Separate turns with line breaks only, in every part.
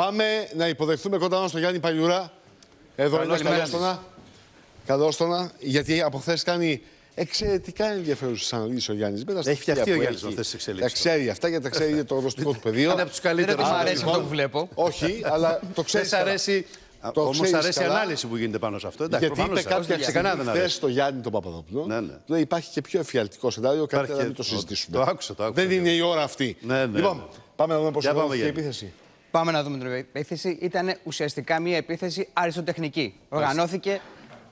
Πάμε να υποδεχθούμε κοντά μας τον Γιάννη Παλιούρα. Εδώ είναι ο Καλώ καλόστόνα Γιατί από χθες κάνει εξαιρετικά ενδιαφέρουσες αναλύσεις ο Γιάννης. Έχει φτιαχτεί ο Γιάννη με αυτές τις εξελίξεις. Τα ξέρει αυτά γιατί τα ξέρει για το γνωστικό του πεδίο. Είναι από τους καλύτερους. Δεν μου αρέσει αυτό λοιπόν, που βλέπω. Όχι, αλλά το ξέρεις. Δεν αρέσει. Όμω αρέσει η ανάλυση που γίνεται πάνω σε αυτό. Εντάξει, Γιατί είπε κάποια ξεκανά δεν αρέσει. Χθε το Γιάννη τον Παπαδόπουλο. Ναι, ναι. Λέει, υπάρχει και πιο εφιαλτικό σενάριο. Κάτι να το συζητήσουμε. Το άκουσα, το άκουσα. Δεν είναι η ώρα αυτή. Ναι, ναι, λοιπόν, ναι. πάμε να δούμε πώς θα η επίθεση. Πάμε να δούμε την
επίθεση. Ήταν ουσιαστικά μια επίθεση αριστοτεχνική. Οργανώθηκε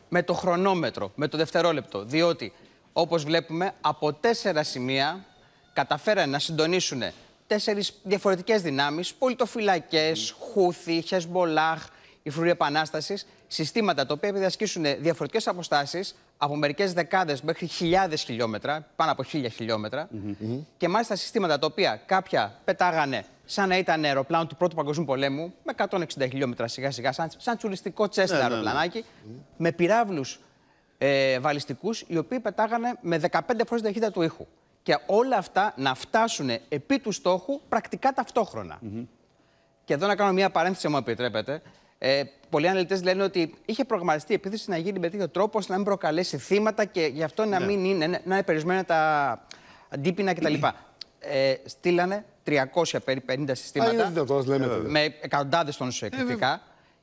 με το χρονόμετρο, με το δευτερόλεπτο. Διότι, όπως βλέπουμε, από τέσσερα σημεία καταφέραν να συντονίσουν τέσσερις διαφορετικές δυνάμεις, πολιτοφυλακές, Χούθη, Χεσμολάχ, η φρουρή επανάστασης, συστήματα τα οποια ασκήσουν διδασκήσουν διαφορετικές αποστάσεις από μερικές δεκάδες μέχρι χιλιάδες χιλιόμετρα, πάνω από χίλια χιλιόμετρα, mm-hmm. και μάλιστα συστήματα τα οποία κάποια πετάγανε σαν να ήταν αεροπλάνο του Πρώτου Παγκοσμίου Πολέμου, με 160 χιλιόμετρα σιγά-σιγά, σαν, σαν τσουριστικό τσέστα ναι, ναι, ναι. αεροπλανάκι, με πυράβλους ε, βαλιστικούς, οι οποίοι πετάγανε με 15 φορές την ταχύτητα του ήχου. Και όλα αυτά να φτάσουν επί του στόχου πρακτικά Και εδώ να κάνω μια παρένθεση, μου επιτρέπετε. Ε, πολλοί αναλυτές λένε ότι είχε προγραμματιστεί η επίθεση να γίνει με τέτοιο τρόπο ώστε να μην προκαλέσει θύματα και γι' αυτό να ναι. μην είναι, να είναι περιορισμένα τα αντίπεινα κτλ. Ναι. Ε, στείλανε 350 συστήματα. Α, δυνατός, λέμε, ε, με εκατοντάδες τόνους εκρηκτικά.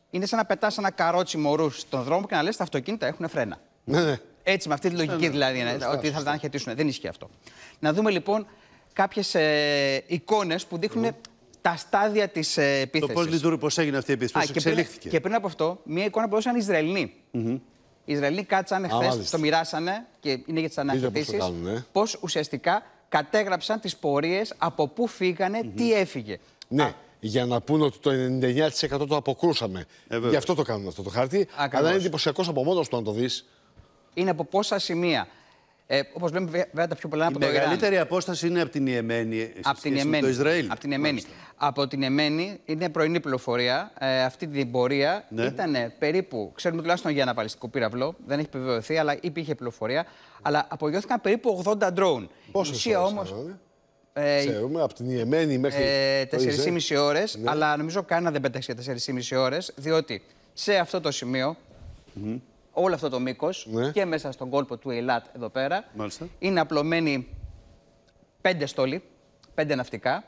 είναι σαν να πετάς ένα καρότσι μωρού στον δρόμο και να λες τα αυτοκίνητα έχουν φρένα. Ναι, ναι. Έτσι, με αυτή τη λογική ναι, δηλαδή, ε, ότι θα τα αναχαιτήσουν. Δεν ισχύει αυτό. Να δούμε λοιπόν κάποιες εικόνες που δείχνουν τα στάδια της επίθεση. Το πώς λειτουργεί,
πώς έγινε αυτή η επίθεση, και, εξελίχθηκε. Και
πριν από αυτό, μία εικόνα που έδωσαν οι Ισραηλοί. Οι Ισραηλοί κάτσανε χθε, το μοιράσανε και είναι για τις αναρτήσει. Πώ ουσιαστικά
κατέγραψαν τις πορείες, από πού τι έφυγε. Ναι. για να πούνε ότι το 99% το αποκρούσαμε. Ε, Γι' αυτό το κάνουμε αυτό το χάρτη. Ακριβώς. Αλλά είναι εντυπωσιακός από μόνος του να το δεις. Είναι από πόσα σημεία ε, Όπως βέβαια τα πιο πολλά από το Ιράν. Η μεγαλύτερη απόσταση είναι από την Ιεμένη ε, από την το Ισραήλ. Από την Ιεμένη.
Από την Ιεμένη είναι πρωινή πληροφορία. Ε, αυτή την πορεία ναι. ήταν περίπου, ξέρουμε τουλάχιστον για ένα παλαιστικό πύραυλο, δεν έχει επιβεβαιωθεί, αλλά υπήρχε πληροφορία. Αλλά απογειώθηκαν περίπου 80 ντρόουν. Πόσες όμω.
Ε, ξέρουμε, από την Ιεμένη μέχρι. 4,5 ώρες,
ναι. αλλά νομίζω κανένα δεν πέταξε 4,5 ώρες, διότι σε αυτό το σημειο όλο αυτό το μήκος ναι. και μέσα στον κόλπο του Ειλάτ εδώ πέρα. Είναι απλωμένοι πέντε στόλοι, πέντε ναυτικά.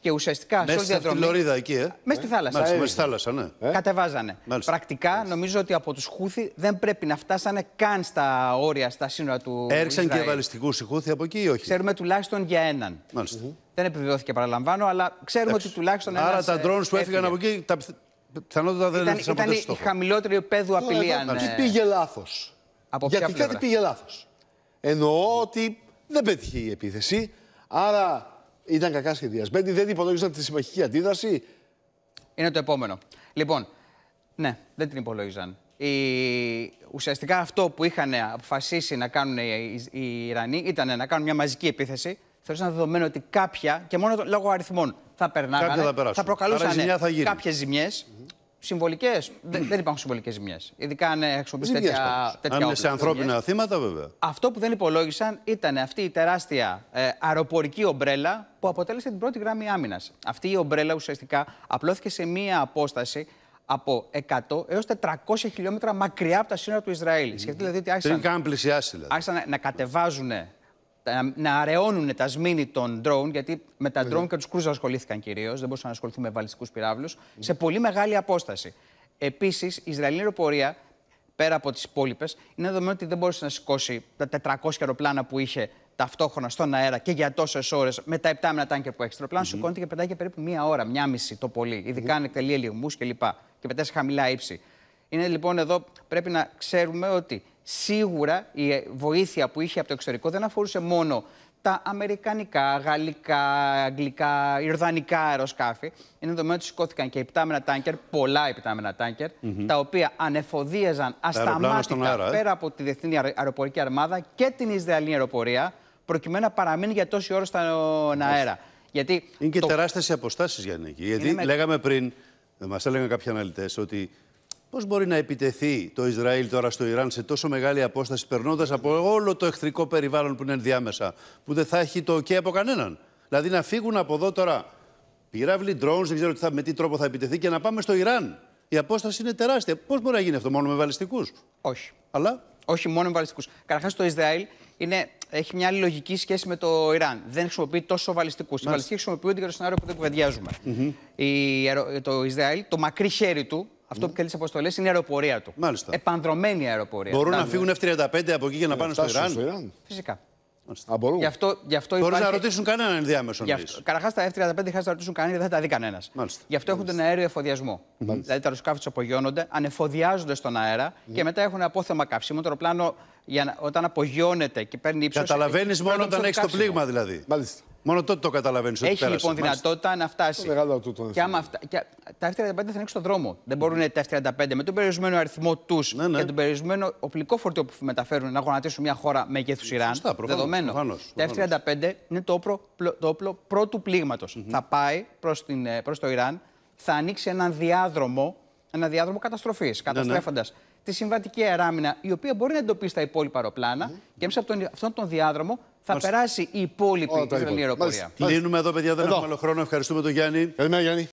Και ουσιαστικά μέσα σε όλη τη διαδρομή. Στη Λωρίδα εκεί,
ε. Μέσα στη ε, θάλασσα. Ε. μέσα στη θάλασσα,
ναι. Ε. Κατεβάζανε. Πρακτικά νομίζω ότι από τους Χούθη δεν πρέπει να φτάσανε καν στα όρια, στα σύνορα του. Έριξαν και βαλιστικούς οι Χούθη από εκεί ή όχι. Ξέρουμε τουλάχιστον για έναν. Μάλιστα. Δεν επιβεβαιώθηκε, παραλαμβάνω, αλλά ξέρουμε ότι τουλάχιστον ένα. Άρα τα ντρόν που έφυγαν από εκεί
τα πιθανότατα δεν ήταν, ήταν η
χαμηλότερη επέδου απειλή. Τι Εκεί πήγε
λάθος. Γιατί κάτι πήγε λάθος. Εννοώ ότι δεν πέτυχε η επίθεση. Άρα ήταν κακά σχεδιασμένη. Δεν υπολόγισαν τη συμμαχική αντίδραση. Είναι το
επόμενο. Λοιπόν, ναι, δεν την υπολόγιζαν. Η... Ουσιαστικά αυτό που είχαν αποφασίσει να κάνουν οι, Ιρανοί ήταν να κάνουν μια μαζική επίθεση. Θεωρούσαν δεδομένο ότι κάποια και μόνο λόγω αριθμών θα περνάγανε. θα, θα προκαλούσαν κάποιες ζημιές. Συμβολικές. δεν υπάρχουν συμβολικές ζημιές. Ειδικά αν χρησιμοποιήσει τέτοια, τέτοια. Αν είναι σε ανθρώπινα ζημιές.
θύματα, βέβαια.
Αυτό που δεν υπολόγισαν ήταν αυτή η τεράστια ε, αεροπορική ομπρέλα που αποτέλεσε την πρώτη γραμμή άμυνας. Αυτή η ομπρέλα ουσιαστικά απλώθηκε σε μία απόσταση από 100 έως 400 χιλιόμετρα μακριά από τα σύνορα του Ισραήλ. Mm. δηλαδή Άρχισαν να κατεβάζουν να αραιώνουν τα σμήνη των drone, γιατί με τα drone και τους κρούζα ασχολήθηκαν κυρίως, δεν μπορούσαν να ασχοληθούν με βαλιστικούς πυράβλους, ναι. σε πολύ μεγάλη απόσταση. Επίσης, η Ισραηλινή αεροπορία, πέρα από τις υπόλοιπες, είναι δεδομένο ότι δεν μπορούσε να σηκώσει τα 400 αεροπλάνα που είχε ταυτόχρονα στον αέρα και για τόσες ώρες με τα επτάμενα μήνα που έχει. Το πλανο σηκώνεται και πετάει για περίπου μία ώρα, μία μισή το πολύ, ειδικά αν εκτελεί κλπ. Και, και πετάει σε χαμηλά ύψη. Είναι λοιπόν εδώ πρέπει να ξέρουμε ότι σίγουρα η βοήθεια που είχε από το εξωτερικό δεν αφορούσε μόνο τα αμερικανικά, γαλλικά, αγγλικά, ιρδανικά αεροσκάφη. Είναι δεδομένο ότι σηκώθηκαν και επιτάμενα τάνκερ, πολλά επιτάμενα τάνκερ, τα οποία ανεφοδίαζαν ασταμάτητα αέρα, ε. πέρα από τη Διεθνή Αεροπορική Αρμάδα και την Ισραηλινή Αεροπορία, προκειμένου να παραμείνει για τόση ώρα στον αέρα. Γιατί
είναι και το... τεράστιες οι αποστάσεις, Γιάννη. Γιατί λέγαμε πριν, μας έλεγαν κάποιοι αναλυτές, ότι Πώς μπορεί να επιτεθεί το Ισραήλ τώρα στο Ιράν σε τόσο μεγάλη απόσταση, περνώντας από όλο το εχθρικό περιβάλλον που είναι ενδιάμεσα, που δεν θα έχει το OK από κανέναν. Δηλαδή να φύγουν από εδώ τώρα πυράβλοι, ντρόουν, δεν ξέρω τι θα, με τι τρόπο θα επιτεθεί και να πάμε στο Ιράν. Η απόσταση είναι τεράστια. Πώς μπορεί να γίνει αυτό, μόνο με βαλιστικούς. Όχι. Αλλά.
Όχι μόνο με βαλιστικούς. Καταρχάς το Ισραήλ είναι, έχει μια άλλη λογική σχέση με το Ιράν. Δεν χρησιμοποιεί τόσο βαλιστικούς. Οι βαλιστικοί χρησιμοποιούνται για το σενάριο που δεν κουβεντιάζουμε. Η, το Ισραήλ, το μακρύ χέρι του, αυτό που καλεί αποστολές είναι η αεροπορία του. Μάλιστα. Επανδρομένη αεροπορία. Μπορούν να φύγουν
F-35 από εκεί για να, ε, πάνε στο Ιράν. Φυσικά. Α, αυτό, αυτό υπάρχει... να ρωτήσουν κανέναν ενδιάμεσον.
Καταρχάς τα F-35 χάρη να ρωτήσουν κανέναν, δεν θα τα δει κανένας. Γι' αυτό έχουν τον αέριο εφοδιασμό. Δηλαδή τα αεροσκάφη τους απογειώνονται, ανεφοδιάζονται στον αέρα ναι. και μετά έχουν απόθεμα καύσιμο. Το αεροπλάνο για να, όταν απογειώνεται και παίρνει ύψος. Καταλαβαίνεις μόνο όταν έχεις το πλήγμα
δηλαδή. Μάλιστα. Μόνο τότε το καταλαβαίνεις. Έχει λοιπόν δυνατότητα
να φτάσει. Μεγάλο Και αυτά, και, τα F-35 θα είναι έξω δρόμο. Δεν μπορούν τα F-35 με τον περιορισμένο αριθμό τους ναι, ναι. και τον περιορισμένο οπλικό φορτίο που μεταφέρουν να γονατίσουν μια χώρα μεγέθους Ιράν. δεδομένο. Τα F-35 είναι το όπλο, το όπλο πρώτου πλήγματος. Mm Θα πάει προς ε, το Ιράν, θα ανοίξει έναν διάδρομο ένα διάδρομο καταστροφής, ναι, ναι. καταστρέφοντας τη συμβατική αεράμινα, η οποία μπορεί να εντοπίσει τα υπόλοιπα αεροπλάνα, και μέσα από αυτόν τον διάδρομο θα περάσει η υπόλοιπη Ισραηλινή αεροπορία. Κλείνουμε εδώ, παιδιά, δεν έχουμε άλλο χρόνο. Ευχαριστούμε τον Γιάννη. Καλημέρα, Γιάννη.